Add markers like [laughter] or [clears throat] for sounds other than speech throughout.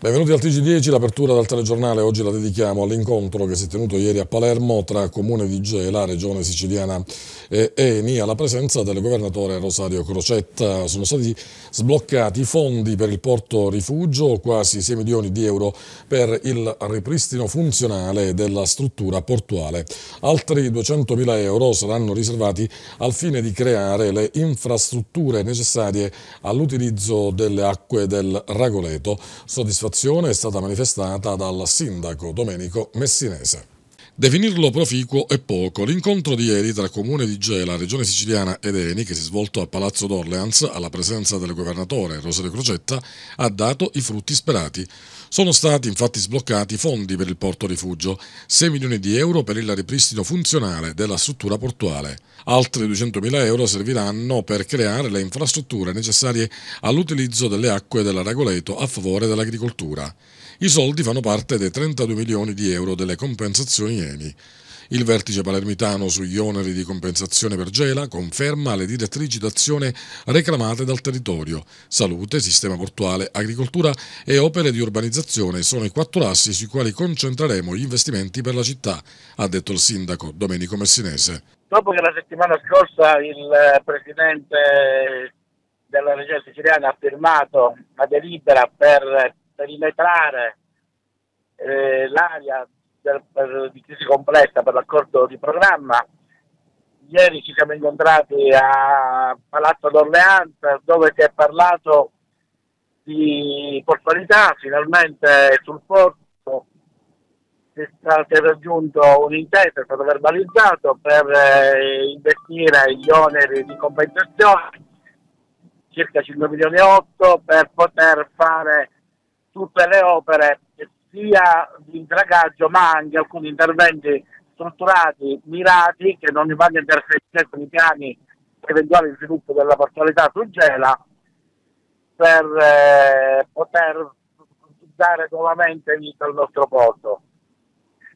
Benvenuti al TG10, l'apertura del telegiornale oggi la dedichiamo all'incontro che si è tenuto ieri a Palermo tra Comune di Gela, Regione Siciliana e Eni alla presenza del governatore Rosario Crocetta. Sono stati sbloccati i fondi per il porto rifugio, quasi 6 milioni di euro per il ripristino funzionale della struttura portuale. Altri 200 mila euro saranno riservati al fine di creare le infrastrutture necessarie all'utilizzo delle acque del Ragoleto. Soddisfatto soddisfazione è stata manifestata dal sindaco Domenico Messinese. Definirlo proficuo è poco. L'incontro di ieri tra Comune di Gela, Regione Siciliana ed Eni, che si è svolto a Palazzo d'Orleans alla presenza del governatore Rosario Crocetta, ha dato i frutti sperati. Sono stati infatti sbloccati fondi per il porto rifugio, 6 milioni di euro per il ripristino funzionale della struttura portuale. Altri 200 mila euro serviranno per creare le infrastrutture necessarie all'utilizzo delle acque della Ragoleto a favore dell'agricoltura. I soldi fanno parte dei 32 milioni di euro delle compensazioni ENI. Il vertice palermitano sugli oneri di compensazione per Gela conferma le direttrici d'azione reclamate dal territorio. Salute, sistema portuale, agricoltura e opere di urbanizzazione sono i quattro assi sui quali concentreremo gli investimenti per la città, ha detto il sindaco Domenico Messinese. Dopo che la settimana scorsa il presidente della regione siciliana ha firmato la delibera per perimetrare eh, l'area per, per, di crisi complessa per l'accordo di programma. Ieri ci siamo incontrati a Palazzo d'Orleanza dove si è parlato di portualità, finalmente sul porto si è, stato, si è raggiunto un'intesa, è stato verbalizzato per eh, investire gli oneri di compensazione circa 5 milioni e 8 per poter fare tutte le opere che sia di dragaggio ma anche alcuni interventi strutturati, mirati, che non vanno a interferire con i piani eventuali sviluppo della portualità su Gela per eh, poter dare nuovamente vita al nostro porto.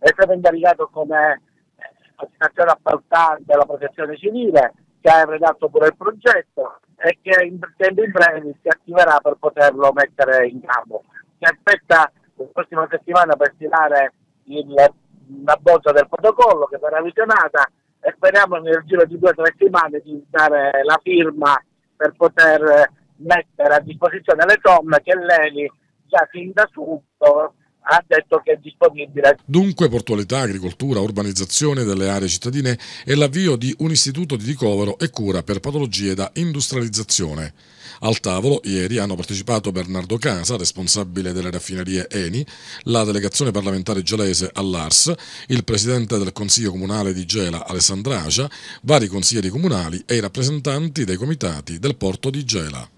È stato incaricato come eh, associazione appaltante alla protezione civile che ha redatto pure il progetto e che in tempi brevi si attiverà per poterlo mettere in campo. Si aspetta la prossima settimana per stilare la bozza del protocollo che verrà visionata e speriamo nel giro di due o tre settimane di dare la firma per poter mettere a disposizione le somme che l'ENI già fin da subito ha detto che è disponibile. Dunque portualità, agricoltura, urbanizzazione delle aree cittadine e l'avvio di un istituto di ricovero e cura per patologie da industrializzazione. Al tavolo ieri hanno partecipato Bernardo Casa, responsabile delle raffinerie Eni, la delegazione parlamentare gelese all'Ars, il presidente del Consiglio Comunale di Gela Alessandragia, vari consiglieri comunali e i rappresentanti dei comitati del porto di Gela.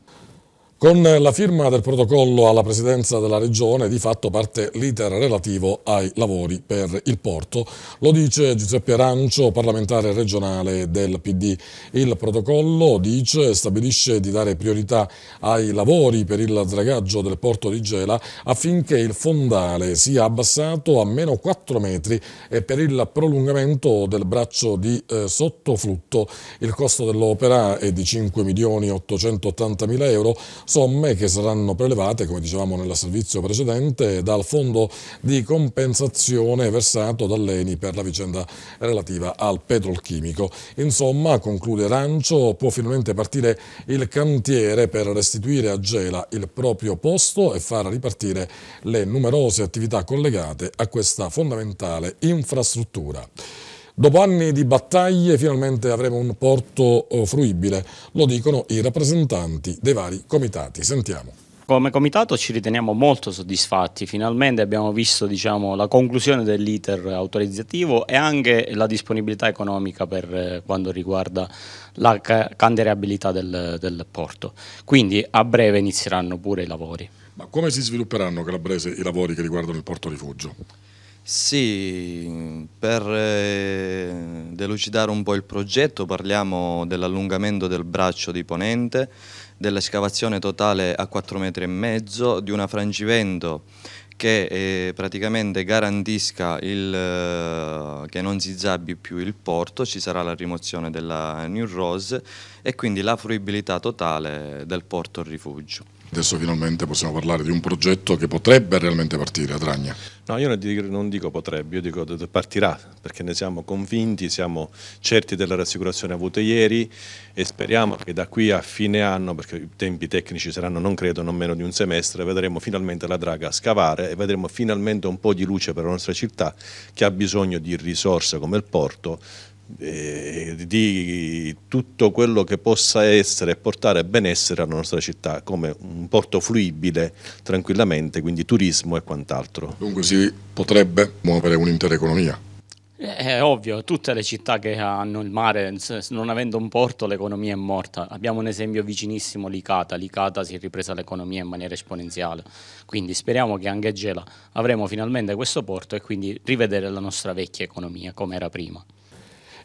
Con la firma del protocollo alla presidenza della Regione di fatto parte l'iter relativo ai lavori per il porto, lo dice Giuseppe Arancio, parlamentare regionale del PD. Il protocollo, dice, stabilisce di dare priorità ai lavori per il dragaggio del porto di Gela affinché il fondale sia abbassato a meno 4 metri e per il prolungamento del braccio di eh, sottoflutto il costo dell'opera è di 5 milioni 880 mila euro somme che saranno prelevate, come dicevamo nel servizio precedente, dal fondo di compensazione versato dall'ENI per la vicenda relativa al petrolchimico. Insomma, conclude Rancio, può finalmente partire il cantiere per restituire a Gela il proprio posto e far ripartire le numerose attività collegate a questa fondamentale infrastruttura. Dopo anni di battaglie finalmente avremo un porto eh, fruibile, lo dicono i rappresentanti dei vari comitati. Sentiamo. Come comitato ci riteniamo molto soddisfatti, finalmente abbiamo visto diciamo, la conclusione dell'iter autorizzativo e anche la disponibilità economica per eh, quanto riguarda la candidabilità del, del porto. Quindi a breve inizieranno pure i lavori. Ma come si svilupperanno Calabrese i lavori che riguardano il porto rifugio? Sì, per eh, delucidare un po' il progetto parliamo dell'allungamento del braccio di ponente, dell'escavazione totale a 4,5 metri, di una frangivento che eh, praticamente garantisca il, eh, che non si zabbi più il porto, ci sarà la rimozione della New Rose e quindi la fruibilità totale del porto rifugio. Adesso finalmente possiamo parlare di un progetto che potrebbe realmente partire a Dragna. No, io non dico, potrebbe, io dico partirà, perché ne siamo convinti, siamo certi della rassicurazione avuta ieri e speriamo che da qui a fine anno, perché i tempi tecnici saranno non credo non meno di un semestre, vedremo finalmente la draga scavare e vedremo finalmente un po' di luce per la nostra città che ha bisogno di risorse come il porto di tutto quello che possa essere e portare benessere alla nostra città come un porto fluibile tranquillamente, quindi turismo e quant'altro. Dunque si potrebbe muovere un'intera economia? Eh, è ovvio, tutte le città che hanno il mare, non avendo un porto l'economia è morta. Abbiamo un esempio vicinissimo, Licata. Licata si è ripresa l'economia in maniera esponenziale. Quindi speriamo che anche Gela avremo finalmente questo porto e quindi rivedere la nostra vecchia economia come era prima.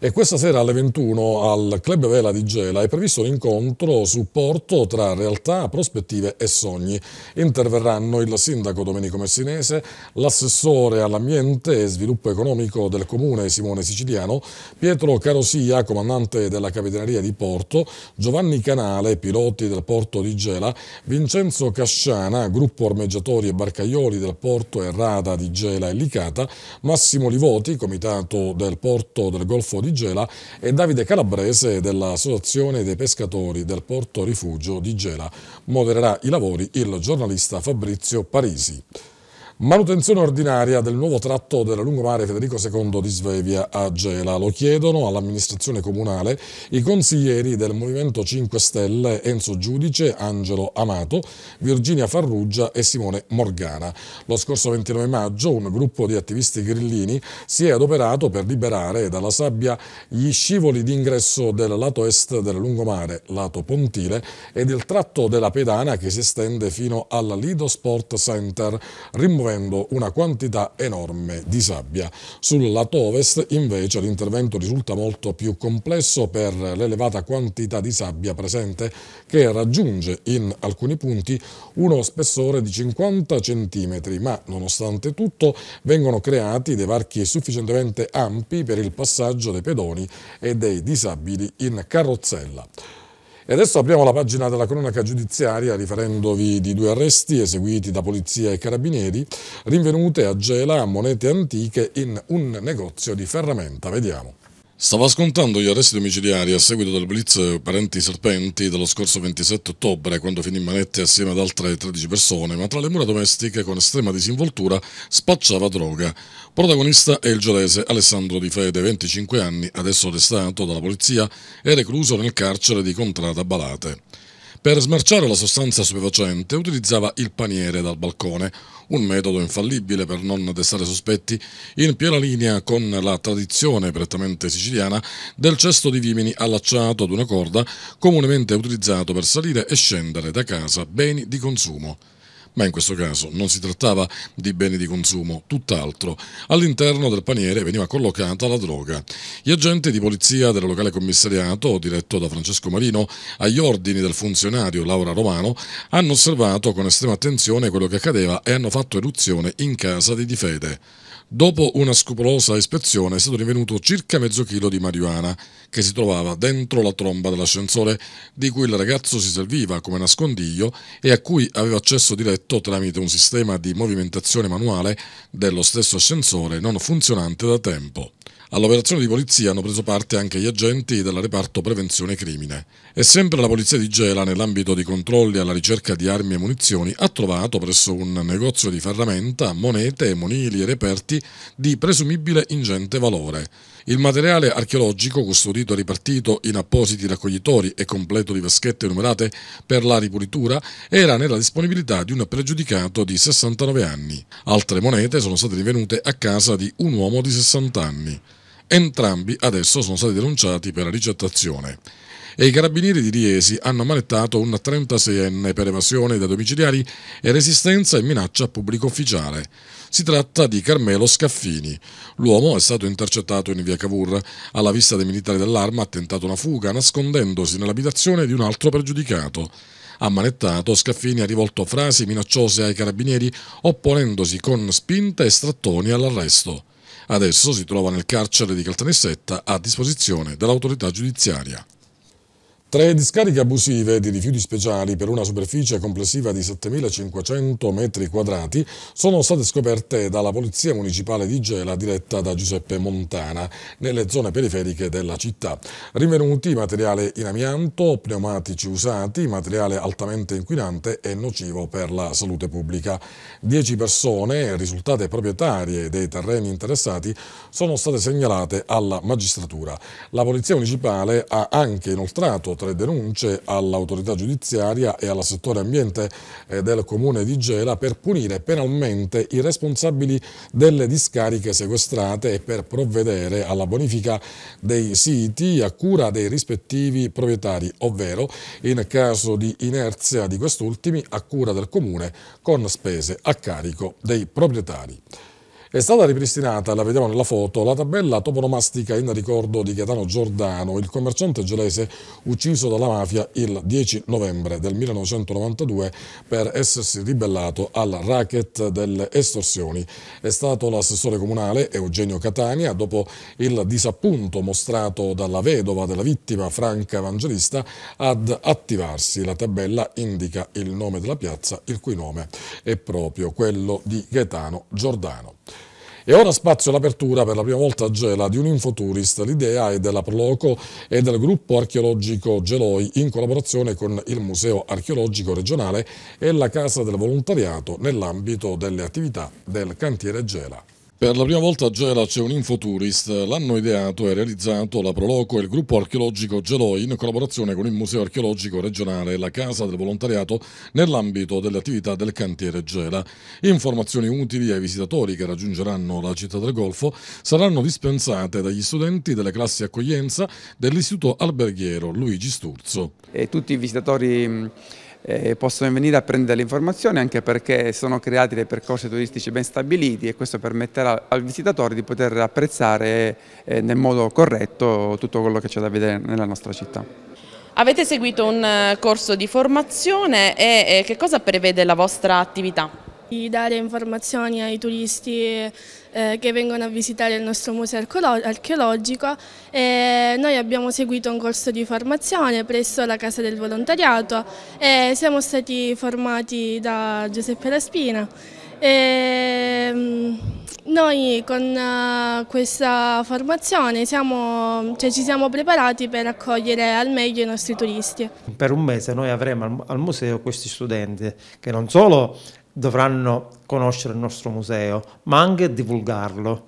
E questa sera alle 21 al Club Vela di Gela è previsto l'incontro supporto tra realtà, prospettive e sogni. Interverranno il sindaco Domenico Messinese, l'assessore all'ambiente e sviluppo economico del comune Simone Siciliano, Pietro Carosia, comandante della capitaneria di Porto, Giovanni Canale, piloti del porto di Gela, Vincenzo Casciana, gruppo ormeggiatori e barcaioli del porto Errada di Gela e Licata, Massimo Livoti, comitato del porto del Golfo di di Gela e Davide Calabrese dell'Associazione dei Pescatori del Porto Rifugio di Gela. Modererà i lavori il giornalista Fabrizio Parisi. Manutenzione ordinaria del nuovo tratto della lungomare Federico II di Svevia a Gela. Lo chiedono all'amministrazione comunale i consiglieri del Movimento 5 Stelle Enzo Giudice, Angelo Amato, Virginia Farrugia e Simone Morgana. Lo scorso 29 maggio un gruppo di attivisti grillini si è adoperato per liberare dalla sabbia gli scivoli d'ingresso del lato est della lungomare, lato pontile, e del tratto della pedana che si estende fino al Lido Sport Center, rimuovendo costruendo una quantità enorme di sabbia. Sul lato ovest invece l'intervento risulta molto più complesso per l'elevata quantità di sabbia presente che raggiunge in alcuni punti uno spessore di 50 cm, ma nonostante tutto vengono creati dei varchi sufficientemente ampi per il passaggio dei pedoni e dei disabili in carrozzella. E adesso apriamo la pagina della cronaca giudiziaria riferendovi di due arresti eseguiti da polizia e carabinieri rinvenute a Gela monete antiche in un negozio di ferramenta. Vediamo. Stava scontando gli arresti domiciliari a seguito del blitz Parenti Serpenti dello scorso 27 ottobre, quando finì in manette assieme ad altre 13 persone, ma tra le mura domestiche, con estrema disinvoltura, spacciava droga. Protagonista è il giolese Alessandro Di Fede, 25 anni, adesso arrestato dalla polizia e recluso nel carcere di Contrada Balate. Per smerciare la sostanza stupefacente utilizzava il paniere dal balcone, un metodo infallibile per non destare sospetti, in piena linea con la tradizione prettamente siciliana del cesto di vimini allacciato ad una corda, comunemente utilizzato per salire e scendere da casa beni di consumo ma in questo caso non si trattava di beni di consumo, tutt'altro. All'interno del paniere veniva collocata la droga. Gli agenti di polizia del locale commissariato, diretto da Francesco Marino, agli ordini del funzionario Laura Romano, hanno osservato con estrema attenzione quello che accadeva e hanno fatto eruzione in casa di Difede. Dopo una scrupolosa ispezione è stato rinvenuto circa mezzo chilo di marijuana che si trovava dentro la tromba dell'ascensore di cui il ragazzo si serviva come nascondiglio e a cui aveva accesso diretto tramite un sistema di movimentazione manuale dello stesso ascensore non funzionante da tempo. All'operazione di polizia hanno preso parte anche gli agenti del reparto prevenzione crimine. E sempre la polizia di Gela, nell'ambito di controlli alla ricerca di armi e munizioni, ha trovato presso un negozio di ferramenta monete, monili e reperti di presumibile ingente valore. Il materiale archeologico, custodito e ripartito in appositi raccoglitori e completo di vaschette numerate per la ripulitura, era nella disponibilità di un pregiudicato di 69 anni. Altre monete sono state rinvenute a casa di un uomo di 60 anni. Entrambi adesso sono stati denunciati per ricettazione e i carabinieri di Riesi hanno manettato un 36enne per evasione da domiciliari e resistenza e minaccia a pubblico ufficiale. Si tratta di Carmelo Scaffini. L'uomo è stato intercettato in via Cavour. Alla vista dei militari dell'arma ha tentato una fuga nascondendosi nell'abitazione di un altro pregiudicato. Ammanettato, Scaffini ha rivolto frasi minacciose ai carabinieri, opponendosi con spinte e strattoni all'arresto. Adesso si trova nel carcere di Caltanissetta a disposizione dell'autorità giudiziaria. Tre discariche abusive di rifiuti speciali per una superficie complessiva di 7.500 metri quadrati sono state scoperte dalla Polizia Municipale di Gela diretta da Giuseppe Montana nelle zone periferiche della città. Rinvenuti materiale in amianto, pneumatici usati, materiale altamente inquinante e nocivo per la salute pubblica. Dieci persone, risultate proprietarie dei terreni interessati, sono state segnalate alla magistratura. La Polizia Municipale ha anche inoltrato tre denunce all'autorità giudiziaria e al settore ambiente eh, del comune di Gela per punire penalmente i responsabili delle discariche sequestrate e per provvedere alla bonifica dei siti a cura dei rispettivi proprietari, ovvero in caso di inerzia di quest'ultimi a cura del comune con spese a carico dei proprietari. È stata ripristinata, la vediamo nella foto, la tabella toponomastica in ricordo di Gaetano Giordano, il commerciante gelese ucciso dalla mafia il 10 novembre del 1992 per essersi ribellato al racket delle estorsioni. È stato l'assessore comunale Eugenio Catania, dopo il disappunto mostrato dalla vedova della vittima Franca Evangelista, ad attivarsi. La tabella indica il nome della piazza, il cui nome è proprio quello di Gaetano Giordano. E ora spazio l'apertura per la prima volta a Gela di un infoturist. L'idea è della Proloco e del gruppo archeologico Geloi in collaborazione con il Museo Archeologico Regionale e la Casa del Volontariato nell'ambito delle attività del cantiere Gela. Per la prima volta a Gela c'è un Infotourist, l'hanno ideato e realizzato la Proloco e il gruppo archeologico Geloi in collaborazione con il Museo archeologico regionale e la Casa del Volontariato nell'ambito delle attività del cantiere Gela. Informazioni utili ai visitatori che raggiungeranno la città del Golfo saranno dispensate dagli studenti delle classi accoglienza dell'Istituto Alberghiero Luigi Sturzo. E tutti i visitatori eh, possono venire a prendere le informazioni anche perché sono creati dei percorsi turistici ben stabiliti e questo permetterà al visitatore di poter apprezzare eh, nel modo corretto tutto quello che c'è da vedere nella nostra città. Avete seguito un eh, corso di formazione e eh, che cosa prevede la vostra attività? di dare informazioni ai turisti eh, che vengono a visitare il nostro museo archeologico. E noi abbiamo seguito un corso di formazione presso la Casa del Volontariato e siamo stati formati da Giuseppe Laspina. E, mm, noi con eh, questa formazione siamo, cioè ci siamo preparati per accogliere al meglio i nostri turisti. Per un mese noi avremo al museo questi studenti che non solo dovranno conoscere il nostro museo, ma anche divulgarlo.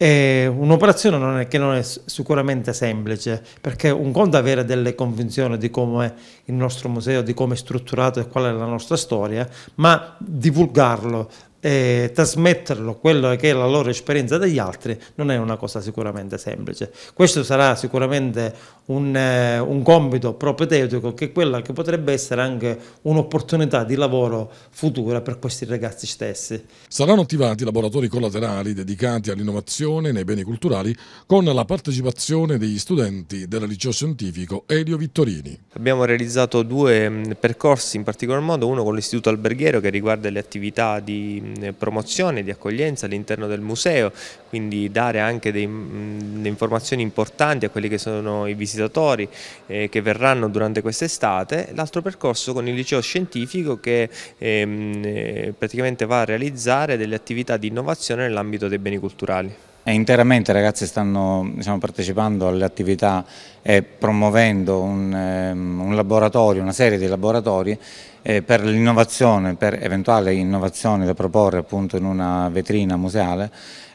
Un'operazione che non è sicuramente semplice, perché un conto è avere delle convinzioni di come il nostro museo, di come è strutturato e qual è la nostra storia, ma divulgarlo, eh, trasmetterlo, quello che è la loro esperienza dagli altri, non è una cosa sicuramente semplice. Questo sarà sicuramente un, eh, un compito propedeutico che è quella che potrebbe essere anche un'opportunità di lavoro futura per questi ragazzi stessi. Saranno attivati laboratori collaterali dedicati all'innovazione nei beni culturali con la partecipazione degli studenti del liceo scientifico Elio Vittorini. Abbiamo realizzato due mm, percorsi in particolar modo, uno con l'istituto alberghiero che riguarda le attività di promozione, di accoglienza all'interno del museo, quindi dare anche dei, delle informazioni importanti a quelli che sono i visitatori eh, che verranno durante quest'estate. L'altro percorso con il liceo scientifico che ehm, eh, praticamente va a realizzare delle attività di innovazione nell'ambito dei beni culturali. E interamente i ragazzi stanno diciamo, partecipando alle attività e promuovendo un, ehm, un laboratorio, una serie di laboratori eh, per l'innovazione, per eventuali innovazioni da proporre appunto in una vetrina museale,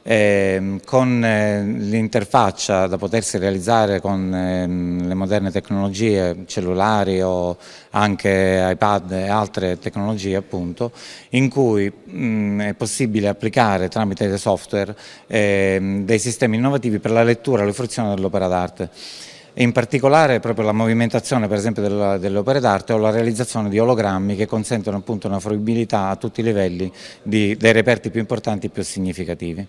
eh, con eh, l'interfaccia da potersi realizzare con eh, le moderne tecnologie cellulari o anche iPad e altre tecnologie appunto in cui mh, mm, è possibile applicare tramite software ehm, dei sistemi innovativi per la lettura e la fruizione dell'opera d'arte in particolare proprio la movimentazione per esempio della, delle opere d'arte o la realizzazione di ologrammi che consentono appunto una fruibilità a tutti i livelli di, dei reperti più importanti e più significativi.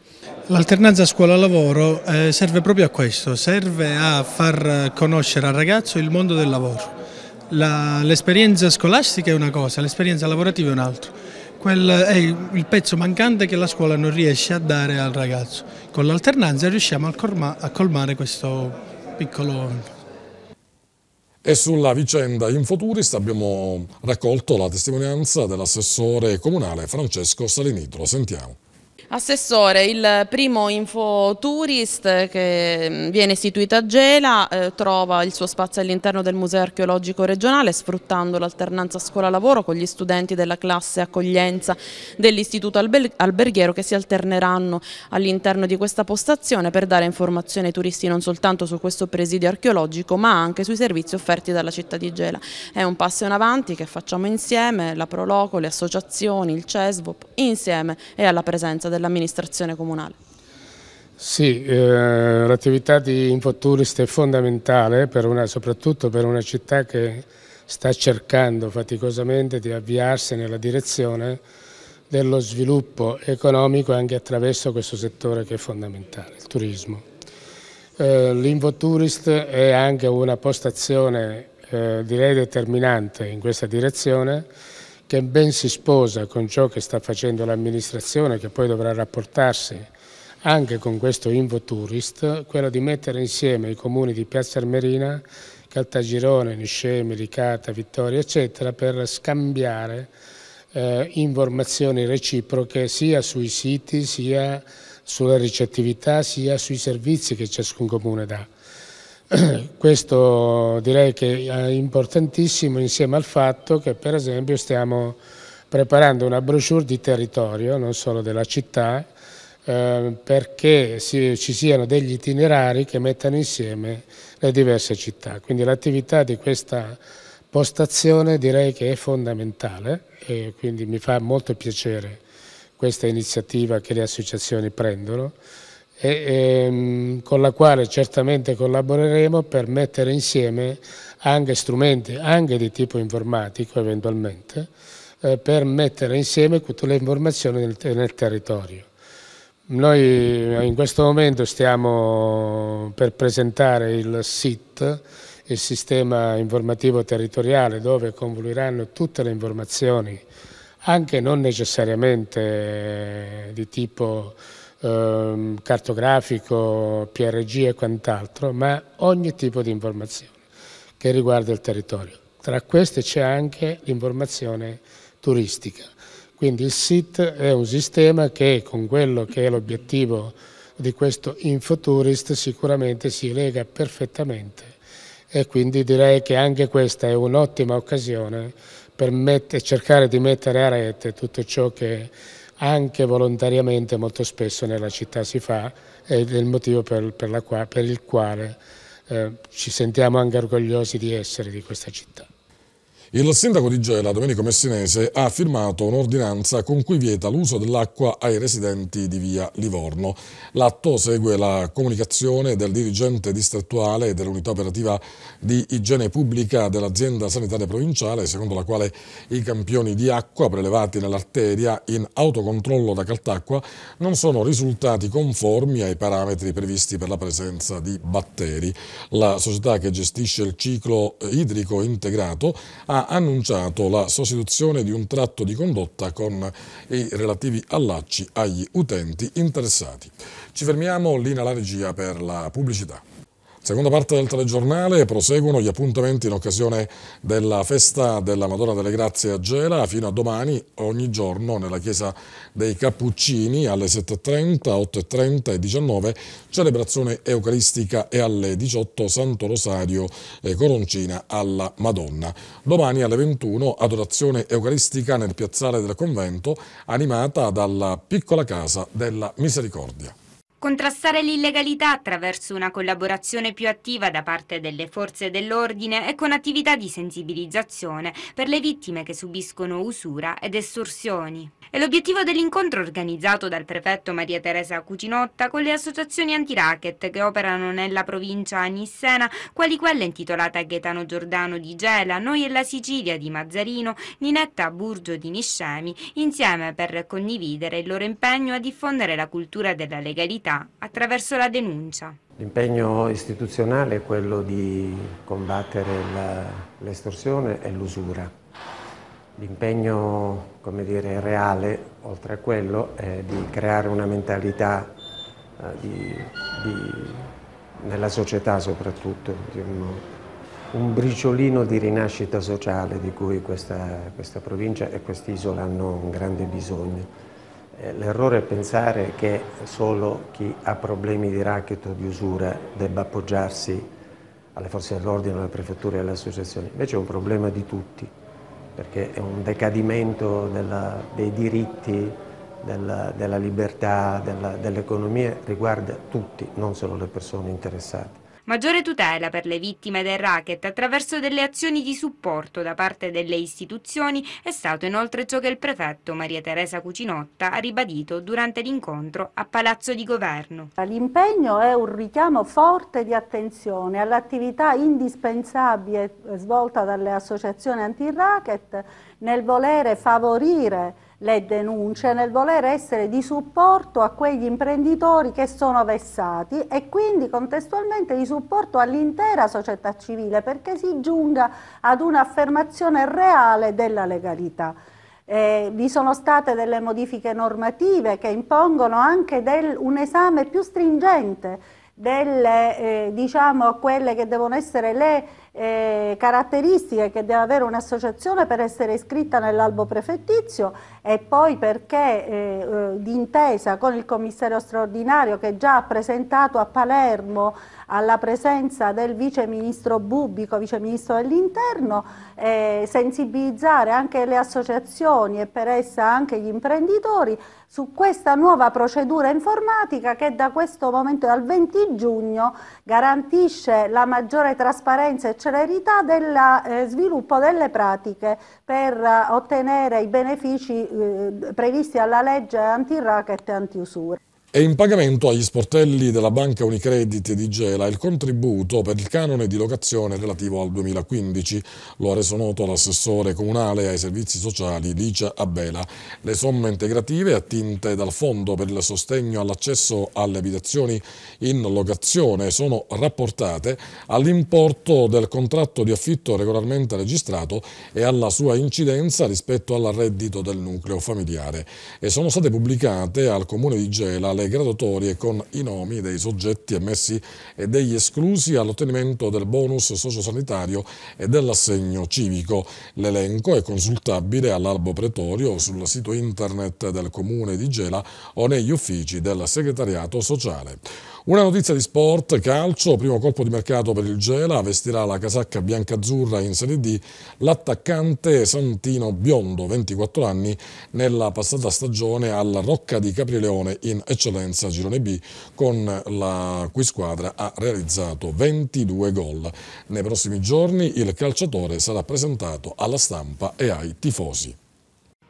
L'alternanza scuola-lavoro eh, serve proprio a questo, serve a far conoscere al ragazzo il mondo del lavoro. L'esperienza la, scolastica è una cosa, l'esperienza lavorativa è un'altra. Quel è il pezzo mancante che la scuola non riesce a dare al ragazzo. Con l'alternanza riusciamo a colmare questo piccolo. E sulla vicenda Infoturist abbiamo raccolto la testimonianza dell'assessore comunale Francesco Salinitro. Sentiamo. Assessore, il primo infotourist che mm, viene istituito a Gela eh, trova il suo spazio all'interno del Museo Archeologico Regionale sfruttando l'alternanza scuola-lavoro con gli studenti della classe accoglienza dell'Istituto Alberghiero che si alterneranno all'interno di questa postazione per dare informazioni ai turisti non soltanto su questo presidio archeologico ma anche sui servizi offerti dalla città di Gela. È un passo in avanti che facciamo insieme, la Proloco, le associazioni, il CESVOP, insieme e alla presenza della dell'amministrazione comunale. Sì, eh, l'attività di infoturist è fondamentale per una, soprattutto per una città che sta cercando faticosamente di avviarsi nella direzione dello sviluppo economico anche attraverso questo settore che è fondamentale, il turismo. Eh, L'Infotourist è anche una postazione eh, direi determinante in questa direzione che ben si sposa con ciò che sta facendo l'amministrazione, che poi dovrà rapportarsi anche con questo Invoturist, quello di mettere insieme i comuni di Piazza Armerina, Caltagirone, Niscemi, Ricata, Vittoria, eccetera, per scambiare eh, informazioni reciproche sia sui siti, sia sulla ricettività, sia sui servizi che ciascun comune dà. [clears throat] Questo direi che è importantissimo insieme al fatto che per esempio stiamo preparando una brochure di territorio, non solo della città, eh, perché ci siano degli itinerari che mettano insieme le diverse città. Quindi l'attività di questa postazione direi che è fondamentale e quindi mi fa molto piacere questa iniziativa che le associazioni prendono e, e, ehm, con la quale certamente collaboreremo per mettere insieme anche strumenti, anche di tipo informatico eventualmente, eh, per mettere insieme tutte le informazioni nel, nel territorio. Noi eh, in questo momento stiamo per presentare il SIT, il sistema informativo territoriale, dove confluiranno tutte le informazioni, anche non necessariamente di tipo eh, cartografico, PRG e quant'altro, ma ogni tipo di informazione che riguarda il territorio. Tra queste c'è anche l'informazione turistica. Quindi il SIT è un sistema che con quello che è l'obiettivo di questo Infotourist sicuramente si lega perfettamente e quindi direi che anche questa è un'ottima occasione per cercare di mettere a rete tutto ciò che anche volontariamente molto spesso nella città si fa ed è il motivo per, per, qua, per il quale eh, ci sentiamo anche orgogliosi di essere di questa città. Il sindaco di Gela, Domenico Messinese, ha firmato un'ordinanza con cui vieta l'uso dell'acqua ai residenti di via Livorno. L'atto segue la comunicazione del dirigente distrettuale dell'unità operativa di igiene pubblica dell'azienda sanitaria provinciale, secondo la quale i campioni di acqua prelevati nell'arteria in autocontrollo da Caltacqua non sono risultati conformi ai parametri previsti per la presenza di batteri. La società che gestisce il ciclo idrico integrato ha annunciato la sostituzione di un tratto di condotta con i relativi allacci agli utenti interessati. Ci fermiamo lì nella regia per la pubblicità. Seconda parte del telegiornale, proseguono gli appuntamenti in occasione della festa della Madonna delle Grazie a Gela fino a domani ogni giorno nella chiesa dei Cappuccini alle 7.30, 8.30 e 19, celebrazione eucaristica e alle 18 Santo Rosario e eh, Coroncina alla Madonna. Domani alle 21 adorazione eucaristica nel piazzale del convento animata dalla piccola casa della misericordia. Contrastare l'illegalità attraverso una collaborazione più attiva da parte delle forze dell'ordine e con attività di sensibilizzazione per le vittime che subiscono usura ed estorsioni. È l'obiettivo dell'incontro organizzato dal prefetto Maria Teresa Cucinotta con le associazioni antiracket che operano nella provincia Anissena, quali quella intitolata Gaetano Giordano di Gela, Noi e la Sicilia di Mazzarino, Ninetta Burgio di Niscemi, insieme per condividere il loro impegno a diffondere la cultura della legalità comunità attraverso la denuncia. L'impegno istituzionale è quello di combattere l'estorsione e l'usura. L'impegno dire, reale, oltre a quello, è di creare una mentalità eh, di, di, nella società soprattutto, di un, un, briciolino di rinascita sociale di cui questa, questa provincia e quest'isola hanno un grande bisogno. Eh, l'errore è pensare che solo chi ha problemi di racket o di usura debba appoggiarsi alle forze dell'ordine, alle prefetture e alle associazioni. Invece è un problema di tutti, perché è un decadimento della, dei diritti, della, della libertà, dell'economia, dell riguarda tutti, non solo le persone interessate maggiore tutela per le vittime del racket attraverso delle azioni di supporto da parte delle istituzioni è stato inoltre ciò che il prefetto Maria Teresa Cucinotta ha ribadito durante l'incontro a Palazzo di Governo. L'impegno è un richiamo forte di attenzione all'attività indispensabile svolta dalle associazioni anti-racket nel volere favorire le denunce nel voler essere di supporto a quegli imprenditori che sono vessati e quindi contestualmente di supporto all'intera società civile perché si giunga ad un'affermazione reale della legalità. Eh, vi sono state delle modifiche normative che impongono anche del, un esame più stringente delle, eh, diciamo, quelle che devono essere le eh, caratteristiche che deve avere un'associazione per essere iscritta nell'albo prefettizio e poi perché eh, eh d'intesa con il commissario straordinario che già ha presentato a Palermo alla presenza del vice ministro Bubbico, vice ministro dell'interno, eh, sensibilizzare anche le associazioni e per essa anche gli imprenditori su questa nuova procedura informatica che da questo momento, dal 20 giugno, garantisce la maggiore trasparenza e celerità del eh, sviluppo delle pratiche per eh, ottenere i benefici eh, previsti dalla legge anti-racket e anti-usura e in pagamento agli sportelli della banca Unicredit di Gela il contributo per il canone di locazione relativo al 2015. Lo ha reso noto l'assessore comunale ai servizi sociali Licia Abela. Le somme integrative attinte dal Fondo per il sostegno all'accesso alle abitazioni in locazione sono rapportate all'importo del contratto di affitto regolarmente registrato e alla sua incidenza rispetto al reddito del nucleo familiare e sono state pubblicate al Comune di Gela le le graduatorie con i nomi dei soggetti ammessi e degli esclusi all'ottenimento del bonus sociosanitario e dell'assegno civico. L'elenco è consultabile all'albo pretorio sul sito internet del comune di Gela o negli uffici del segretariato sociale. Una notizia di sport, calcio, primo colpo di mercato per il Gela, vestirà la casacca biancazzurra in Serie D l'attaccante Santino Biondo, 24 anni, nella passata stagione alla Rocca di Caprileone in eccellenza Girone B, con la cui squadra ha realizzato 22 gol. Nei prossimi giorni il calciatore sarà presentato alla stampa e ai tifosi.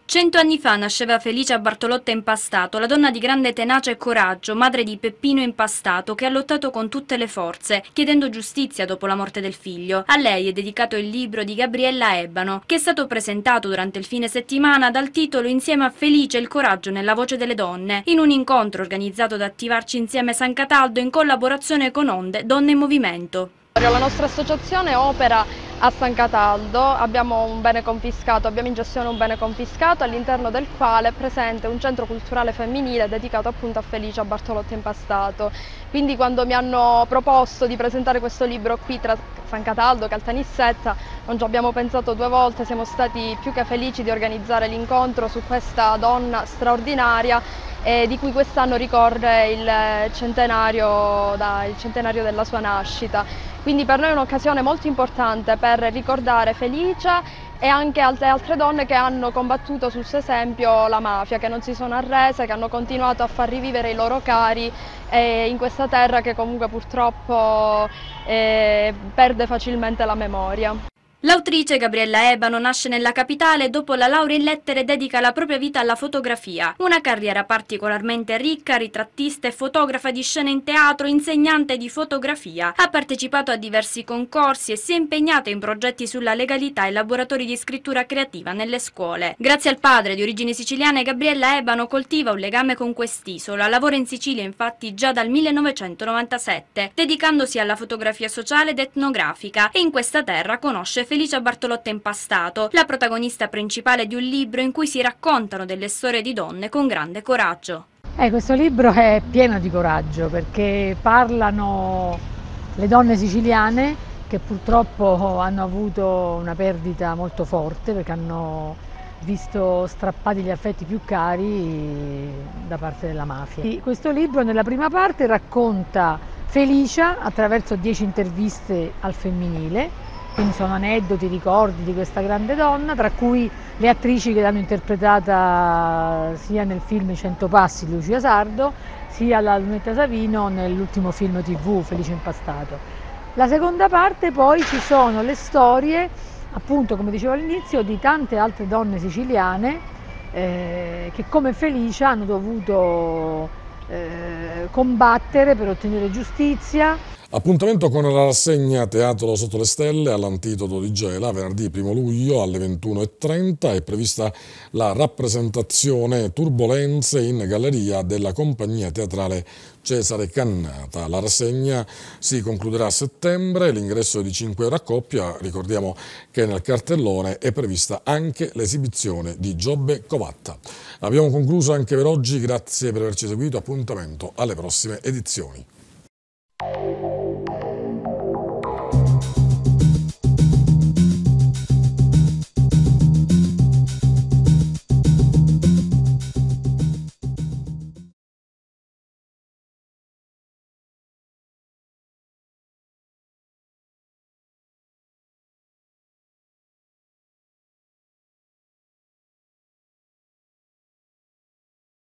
Cento anni fa nasceva Felicia Bartolotta Impastato, la donna di grande tenacia e coraggio, madre di Peppino Impastato, che ha lottato con tutte le forze, chiedendo giustizia dopo la morte del figlio. A lei è dedicato il libro di Gabriella Ebano, che è stato presentato durante il fine settimana dal titolo Insieme a Felice il coraggio nella voce delle donne, in un incontro organizzato da Attivarci Insieme San Cataldo in collaborazione con Onde Donne in Movimento. La nostra associazione opera a San Cataldo abbiamo un bene confiscato, abbiamo in gestione un bene confiscato all'interno del quale è presente un centro culturale femminile dedicato appunto a Felicia Bartolotti Impastato. Quindi quando mi hanno proposto di presentare questo libro qui tra San Cataldo, e Caltanissetta, non ci abbiamo pensato due volte, siamo stati più che felici di organizzare l'incontro su questa donna straordinaria eh, di cui quest'anno ricorre il centenario, da, il centenario della sua nascita. Quindi per noi è un'occasione molto importante per ricordare Felicia e anche altre, altre donne che hanno combattuto sul suo esempio la mafia, che non si sono arrese, che hanno continuato a far rivivere i loro cari eh, in questa terra che comunque purtroppo eh, perde facilmente la memoria. L'autrice Gabriella Ebano nasce nella capitale e dopo la laurea in lettere dedica la propria vita alla fotografia. Una carriera particolarmente ricca, ritrattista e fotografa di scena in teatro, insegnante di fotografia. Ha partecipato a diversi concorsi e si è impegnata in progetti sulla legalità e laboratori di scrittura creativa nelle scuole. Grazie al padre di origini siciliane Gabriella Ebano coltiva un legame con quest'isola. Lavora in Sicilia infatti già dal 1997, dedicandosi alla fotografia sociale ed etnografica e in questa terra conosce Federico Felicia Bartolotta Impastato, la protagonista principale di un libro in cui si raccontano delle storie di donne con grande coraggio. Eh, questo libro è pieno di coraggio perché parlano le donne siciliane che purtroppo hanno avuto una perdita molto forte perché hanno visto strappati gli affetti più cari da parte della mafia. questo libro nella prima parte racconta Felicia attraverso dieci interviste al femminile quindi sono aneddoti, ricordi di questa grande donna, tra cui le attrici che l'hanno interpretata sia nel film Cento Passi di Lucia Sardo, sia la Lunetta Savino nell'ultimo film tv Felice Impastato. La seconda parte poi ci sono le storie, appunto come dicevo all'inizio, di tante altre donne siciliane eh, che come Felicia hanno dovuto eh, combattere per ottenere giustizia. Appuntamento con la rassegna Teatro Sotto le Stelle all'Antidoto di Gela, venerdì 1 luglio alle 21.30 è prevista la rappresentazione Turbolenze in galleria della compagnia teatrale Cesare Cannata. La rassegna si concluderà a settembre, l'ingresso è di 5 euro a coppia, ricordiamo che nel cartellone è prevista anche l'esibizione di Giobbe Covatta. Abbiamo concluso anche per oggi, grazie per averci seguito, appuntamento alle prossime edizioni.